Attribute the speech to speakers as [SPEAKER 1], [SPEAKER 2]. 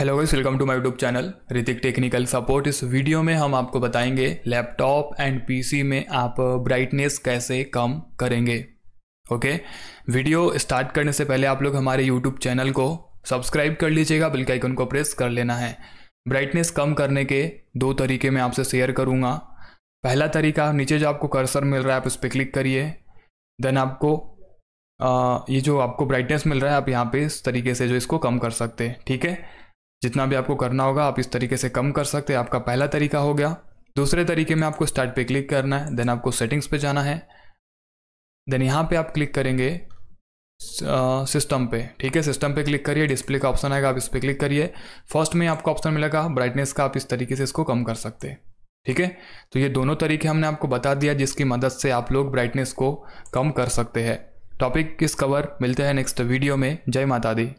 [SPEAKER 1] hello guys welcome to my YouTube channel Hrithik technical support इस video में हम आपको बताएंगे लैपटॉप एंड पीसी में आप ब्राइटनेस uh, कैसे कम करेंगे ओके वीडियो स्टार्ट करने से पहले आप लोग हमारे यूट्यूब चैनल को सब्सक्राइब कर लीजिएगा बिल्कुल आइकन को प्रेस कर लेना है ब्राइटनेस कम करने के दो तरीके मैं आपसे शेयर करूँगा पहला तरीका नीचे जो आपको कर्सर मिल रहा है आप उस पर क्लिक करिए देन आपको आ, uh, ये जो आपको ब्राइटनेस मिल रहा है आप यहाँ पे इस तरीके से जो इसको कम कर सकते हैं ठीक है जितना भी आपको करना होगा आप इस तरीके से कम कर सकते हैं आपका पहला तरीका हो गया दूसरे तरीके में आपको स्टार्ट पे क्लिक करना है देन आपको सेटिंग्स पे जाना है देन यहाँ पे आप क्लिक करेंगे सिस्टम पे ठीक है सिस्टम पे क्लिक करिए डिस्प्ले का ऑप्शन आएगा आप इस पर क्लिक करिए फर्स्ट में आपको ऑप्शन मिलेगा ब्राइटनेस का आप इस तरीके से इसको कम कर सकते हैं ठीक है तो ये दोनों तरीके हमने आपको बता दिया जिसकी मदद से आप लोग ब्राइटनेस को कम कर सकते हैं टॉपिक किस कवर मिलते हैं नेक्स्ट वीडियो में जय माता दी